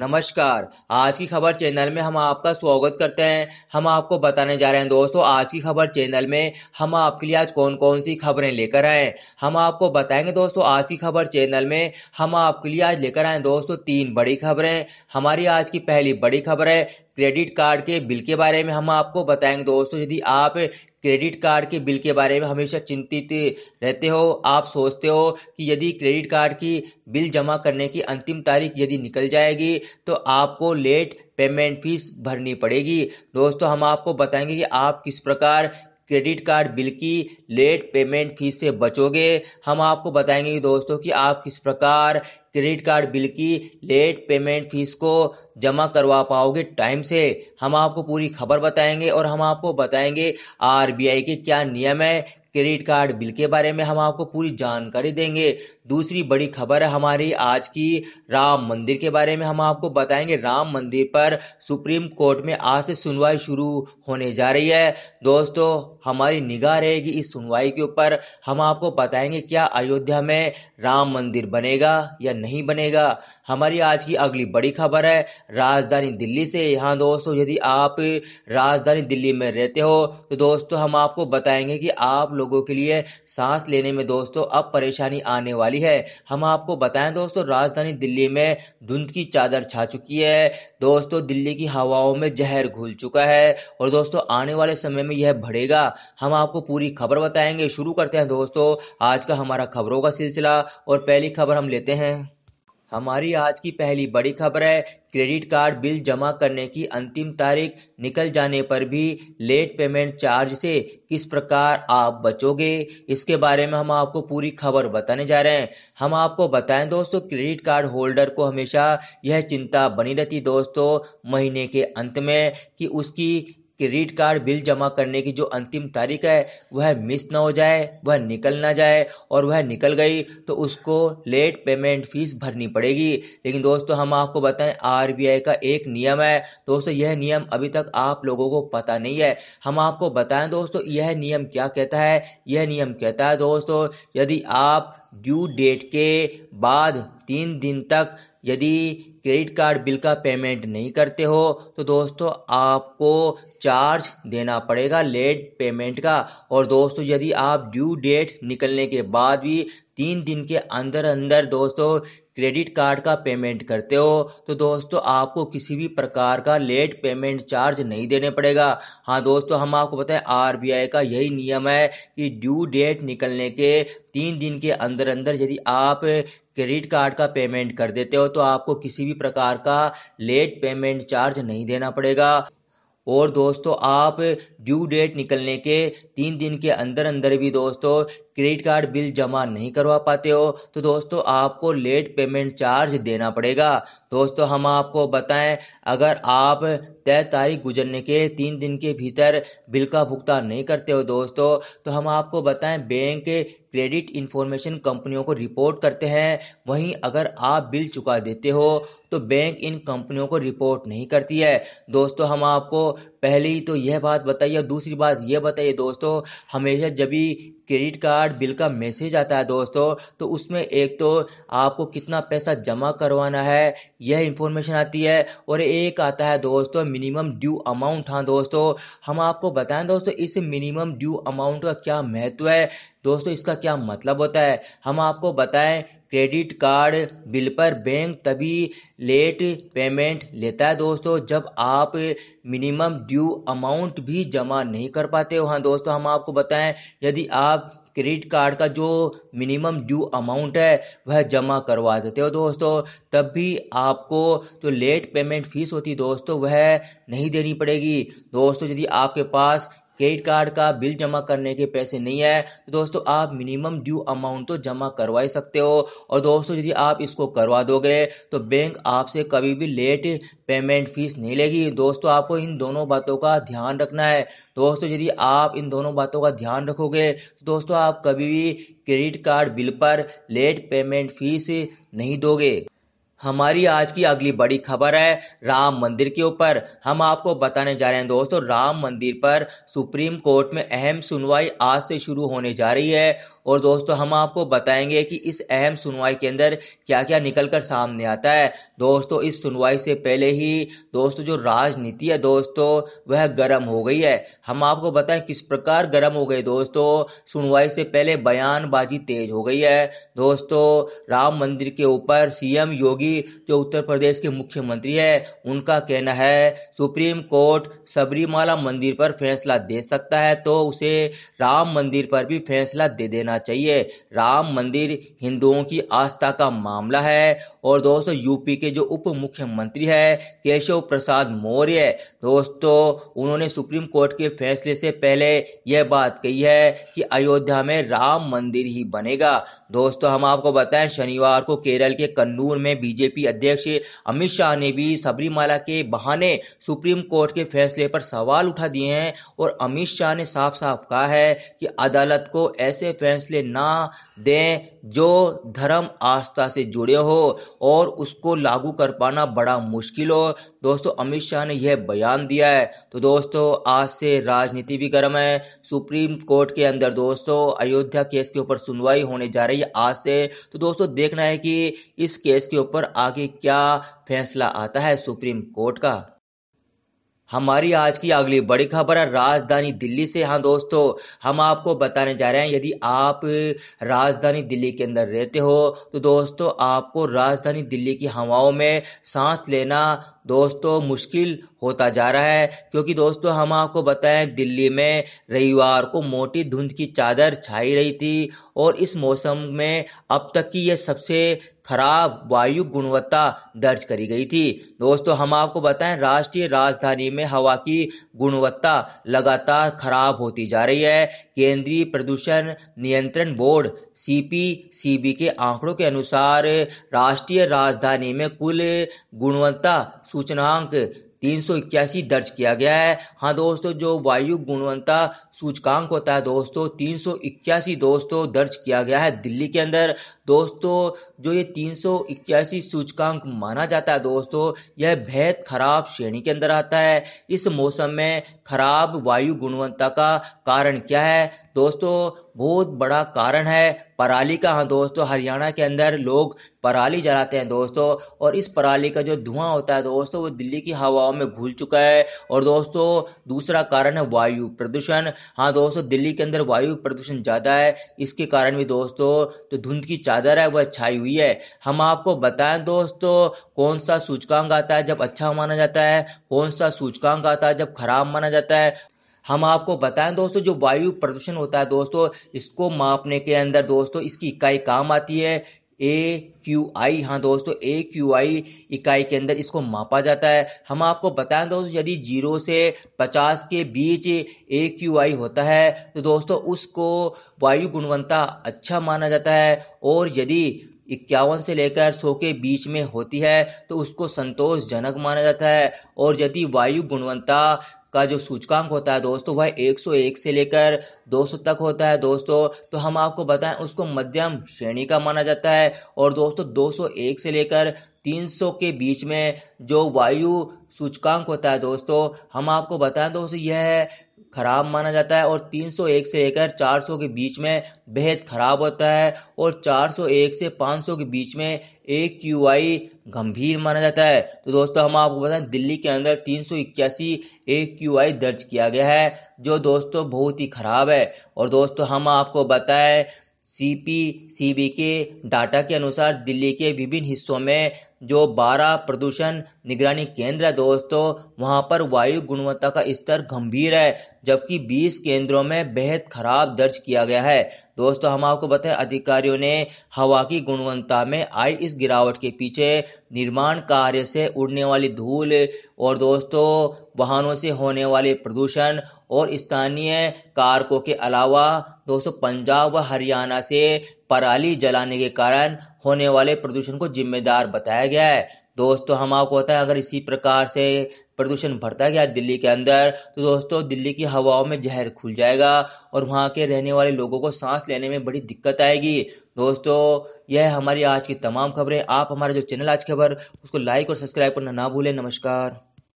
नमस्कार आज की खबर चैनल में हम आपका स्वागत करते हैं हम आपको बताने जा रहे हैं दोस्तों आज की खबर चैनल में हम आपके लिए आज कौन कौन सी खबरें लेकर आए हम आपको बताएंगे दोस्तों आज की खबर चैनल में हम आपके लिए आज लेकर आए दोस्तों तीन बड़ी खबरें हमारी आज की पहली बड़ी खबर है क्रेडिट कार्ड के बिल के बारे में हम आपको बताएंगे दोस्तों यदि आप क्रेडिट कार्ड के बिल के बारे में हमेशा चिंतित रहते हो आप सोचते हो कि यदि क्रेडिट कार्ड की बिल जमा करने की अंतिम तारीख यदि निकल जाएगी तो आपको लेट पेमेंट फीस भरनी पड़ेगी दोस्तों हम आपको बताएंगे कि आप किस प्रकार क्रेडिट कार्ड बिल की लेट पेमेंट फीस से बचोगे हम आपको बताएंगे कि दोस्तों कि आप किस प्रकार क्रेडिट कार्ड बिल की लेट पेमेंट फीस को जमा करवा पाओगे टाइम से हम आपको पूरी खबर बताएंगे और हम आपको बताएंगे आरबीआई के क्या नियम है क्रेडिट कार्ड बिल के बारे में हम आपको पूरी जानकारी देंगे दूसरी बड़ी खबर है हमारी आज की राम मंदिर के बारे में हम आपको बताएंगे राम मंदिर पर सुप्रीम कोर्ट में आज से सुनवाई शुरू होने जा रही है दोस्तों हमारी निगाह रहेगी इस सुनवाई के ऊपर हम आपको बताएंगे क्या अयोध्या में राम मंदिर बनेगा या नहीं नहीं बनेगा हमारी आज की अगली बड़ी खबर है राजधानी दिल्ली से यहाँ दोस्तों यदि आप राजधानी दिल्ली में रहते हो तो दोस्तों हम आपको बताएंगे कि आप लोगों के लिए सांस लेने में दोस्तों अब परेशानी आने वाली है हम आपको बताएं दोस्तों राजधानी दिल्ली में धुंध की चादर छा चुकी है दोस्तों दिल्ली की हवाओं में जहर घुल चुका है और दोस्तों आने वाले समय में यह बढ़ेगा हम आपको पूरी खबर बताएंगे शुरू करते हैं दोस्तों आज का हमारा खबरों का सिलसिला और पहली खबर हम लेते हैं हमारी आज की पहली बड़ी खबर है क्रेडिट कार्ड बिल जमा करने की अंतिम तारीख निकल जाने पर भी लेट पेमेंट चार्ज से किस प्रकार आप बचोगे इसके बारे में हम आपको पूरी खबर बताने जा रहे हैं हम आपको बताएं दोस्तों क्रेडिट कार्ड होल्डर को हमेशा यह चिंता बनी रहती दोस्तों महीने के अंत में कि उसकी क्रेडिट कार्ड बिल जमा करने की जो अंतिम तारीख है वह मिस ना हो जाए वह निकल ना जाए और वह निकल गई तो उसको लेट पेमेंट फीस भरनी पड़ेगी लेकिन दोस्तों हम आपको बताएं आर का एक नियम है दोस्तों यह नियम अभी तक आप लोगों को पता नहीं है हम आपको बताएं दोस्तों यह नियम क्या कहता है यह नियम कहता है दोस्तों यदि आप ड्यू डेट के बाद तीन दिन तक यदि क्रेडिट कार्ड बिल का पेमेंट नहीं करते हो तो दोस्तों आपको चार्ज देना पड़ेगा लेट पेमेंट का और दोस्तों यदि आप ड्यू डेट निकलने के बाद भी तीन दिन के अंदर अंदर दोस्तों क्रेडिट कार्ड का पेमेंट करते हो तो दोस्तों आपको किसी भी प्रकार का लेट पेमेंट चार्ज नहीं देने पड़ेगा हाँ दोस्तों हम आपको बताएं आरबीआई का यही नियम है कि ड्यू डेट निकलने के तीन दिन के अंदर अंदर यदि आप क्रेडिट कार्ड का पेमेंट कर देते हो तो आपको किसी भी प्रकार का लेट पेमेंट चार्ज नहीं देना पड़ेगा और दोस्तों आप ड्यू डेट निकलने के तीन दिन के अंदर अंदर भी दोस्तों क्रेडिट कार्ड बिल जमा नहीं करवा पाते हो तो दोस्तों आपको लेट पेमेंट चार्ज देना पड़ेगा दोस्तों हम आपको बताएं अगर आप तय तारीख गुजरने के तीन दिन के भीतर बिल का भुगतान नहीं करते हो दोस्तों तो हम आपको बताएं बैंक क्रेडिट इंफॉर्मेशन कंपनियों को रिपोर्ट करते हैं वहीं अगर आप बिल चुका देते हो तो बैंक इन कंपनियों को रिपोर्ट नहीं करती है दोस्तों हम आपको पहली तो यह बात बताइए और दूसरी बात यह बताइए दोस्तों हमेशा जब भी क्रेडिट कार्ड बिल का मैसेज आता है दोस्तों तो उसमें एक तो आपको कितना पैसा जमा करवाना है यह इन्फॉर्मेशन आती है और एक आता है दोस्तों मिनिमम ड्यू अमाउंट हाँ दोस्तों हम आपको बताएं दोस्तों इस मिनिमम ड्यू अमाउंट का क्या महत्व है दोस्तों इसका क्या मतलब होता है हम आपको बताएं क्रेडिट कार्ड बिल पर बैंक तभी लेट पेमेंट लेता है दोस्तों जब आप मिनिमम ड्यू अमाउंट भी जमा नहीं कर पाते हो हाँ दोस्तों हम आपको बताएं यदि आप क्रेडिट कार्ड का जो मिनिमम ड्यू अमाउंट है वह जमा करवा देते हो दोस्तों तब भी आपको जो लेट पेमेंट फीस होती है दोस्तों वह नहीं देनी पड़ेगी दोस्तों यदि आपके पास क्रेडिट कार्ड का बिल जमा करने के पैसे नहीं है तो दोस्तों आप मिनिमम ड्यू अमाउंट तो जमा करवा ही सकते हो और दोस्तों यदि आप इसको करवा दोगे तो बैंक आपसे कभी भी लेट पेमेंट फीस नहीं लेगी दोस्तों आपको इन दोनों बातों का ध्यान रखना है दोस्तों यदि आप इन दोनों बातों का ध्यान रखोगे तो दोस्तों आप कभी भी क्रेडिट कार्ड बिल पर लेट पेमेंट फीस नहीं दोगे हमारी आज की अगली बड़ी खबर है राम मंदिर के ऊपर हम आपको बताने जा रहे हैं दोस्तों राम मंदिर पर सुप्रीम कोर्ट में अहम सुनवाई आज से शुरू होने जा रही है और दोस्तों हम आपको बताएंगे कि इस अहम सुनवाई के अंदर क्या क्या निकल कर सामने आता है दोस्तों इस सुनवाई से पहले ही दोस्तों जो राजनीति है दोस्तों वह गर्म हो गई है हम आपको बताएं किस प्रकार गर्म हो गई दोस्तों सुनवाई से पहले बयानबाजी तेज हो गई है दोस्तों राम मंदिर के ऊपर सीएम योगी योगी जो उत्तर प्रदेश के मुख्यमंत्री है उनका कहना है सुप्रीम कोर्ट सबरीमाला मंदिर पर फैसला दे सकता है तो उसे राम मंदिर पर भी फैसला दे देना चाहिए राम मंदिर हिंदुओं की आस्था का मामला है और दोस्तों यूपी के जो उप मुख्यमंत्री है केशव प्रसाद मौर्य दोस्तों उन्होंने सुप्रीम कोर्ट के फैसले से पहले यह बात कही है कि अयोध्या में राम मंदिर ही बनेगा दोस्तों हम आपको बताएं शनिवार को केरल के कन्नूर में बीजेपी बीजेपी अध्यक्ष अमित शाह ने भी सबरीमाला के बहाने सुप्रीम कोर्ट के फैसले पर सवाल उठा दिए हैं और अमित शाह ने साफ साफ कहा है कि अदालत को ऐसे फैसले ना दें जो धर्म आस्था से जुड़े हो और उसको लागू कर पाना बड़ा मुश्किल हो दोस्तों अमित शाह ने यह बयान दिया है तो दोस्तों आज से राजनीति भी गर्म है सुप्रीम कोर्ट के अंदर दोस्तों अयोध्या केस के ऊपर सुनवाई होने जा रही है आज से तो दोस्तों देखना है कि इस केस के ऊपर आगे क्या फैसला आता है सुप्रीम कोर्ट का हमारी आज की अगली बड़ी खबर है राजधानी दिल्ली से हाँ दोस्तों हम आपको बताने जा रहे हैं यदि आप राजधानी दिल्ली के अंदर रहते हो तो दोस्तों आपको राजधानी दिल्ली की हवाओं में सांस लेना दोस्तों मुश्किल होता जा रहा है क्योंकि दोस्तों हम आपको बताएं दिल्ली में रविवार को मोटी धुंध की चादर छाई रही थी और इस मौसम में अब तक की यह सबसे खराब वायु गुणवत्ता दर्ज करी गई थी दोस्तों हम आपको बताएं राष्ट्रीय राजधानी में हवा की गुणवत्ता लगातार खराब होती जा रही है केंद्रीय प्रदूषण नियंत्रण बोर्ड सीपीसीबी के आंकड़ों के अनुसार राष्ट्रीय राजधानी में कुल गुणवत्ता सूचनांक तीन सौ इक्यासी दर्ज किया गया है हाँ दोस्तों जो वायु गुणवत्ता सूचकांक होता है दोस्तों तीन सौ इक्यासी दोस्तों दर्ज किया गया है दिल्ली के अंदर दोस्तों जो ये तीन सौ इक्यासी सूचकांक माना जाता है दोस्तों यह बेहद खराब श्रेणी के अंदर आता है इस मौसम में खराब वायु गुणवत्ता का कारण क्या है दोस्तों बहुत बड़ा कारण है पराली का हाँ दोस्तों हरियाणा के अंदर लोग पराली जलाते हैं दोस्तों और इस पराली का जो धुआं होता है दोस्तों वो दिल्ली की हवाओं में घुल चुका है और दोस्तों दूसरा कारण है वायु प्रदूषण हाँ दोस्तों दिल्ली के अंदर वायु प्रदूषण ज़्यादा है इसके कारण भी दोस्तों जो तो धुंध की चादर है वह छाई हुई है हम आपको बताएं दोस्तों कौन सा सूचकांक आता है जब अच्छा माना जाता है कौन सा सूचकांक आता है जब खराब माना जाता है हम आपको बताएं दोस्तों जो वायु प्रदूषण होता है दोस्तों इसको मापने के अंदर दोस्तों इसकी इकाई काम आती है ए क्यू आई हाँ दोस्तों ए क्यू आई इकाई के अंदर इसको मापा जाता है हम आपको बताएं दोस्तों यदि जीरो से पचास के बीच ए क्यू आई होता है तो दोस्तों उसको वायु गुणवत्ता अच्छा माना जाता है और यदि इक्यावन से लेकर सौ के बीच में होती है तो उसको संतोषजनक माना जाता है और यदि वायु गुणवत्ता का जो सूचकांक होता है दोस्तों वह 101 से लेकर 200 तक होता है दोस्तों तो हम आपको बताएं उसको मध्यम श्रेणी का माना जाता है और दोस्तों 201 से लेकर 300 के बीच में जो वायु सूचकांक होता है दोस्तों हम आपको बताएं दोस्तों यह है खराब माना जाता है और 301 से लेकर 400 के बीच में बेहद खराब होता है और 401 से 500 के बीच में एक क्यू आई गंभीर माना जाता है तो दोस्तों हम आपको बताएं दिल्ली के अंदर तीन सौ इक्यासी ए क्यू आई दर्ज किया गया है जो दोस्तों बहुत ही खराब है और दोस्तों हम आपको बताएं सी बी के डाटा के अनुसार दिल्ली के विभिन्न हिस्सों में जो बारा प्रदूषण निगरानी केंद्र है दोस्तों वहाँ पर वायु गुणवत्ता का स्तर गंभीर है जबकि 20 केंद्रों में बेहद खराब दर्ज किया गया है दोस्तों हम आपको बताएं अधिकारियों ने हवा की गुणवत्ता में आई इस गिरावट के पीछे निर्माण कार्य से उड़ने वाली धूल और दोस्तों वाहनों से होने वाले प्रदूषण और स्थानीय कारकों के अलावा दोस्तों पंजाब व हरियाणा से पराली जलाने के कारण होने वाले प्रदूषण को जिम्मेदार बताया गया है दोस्तों हम आपको होता है अगर इसी प्रकार से प्रदूषण बढ़ता गया दिल्ली के अंदर तो दोस्तों दिल्ली की हवाओं में जहर खुल जाएगा और वहाँ के रहने वाले लोगों को सांस लेने में बड़ी दिक्कत आएगी दोस्तों यह हमारी आज की तमाम खबरें आप हमारा जो चैनल आज खबर उसको लाइक और सब्सक्राइब करना ना भूलें नमस्कार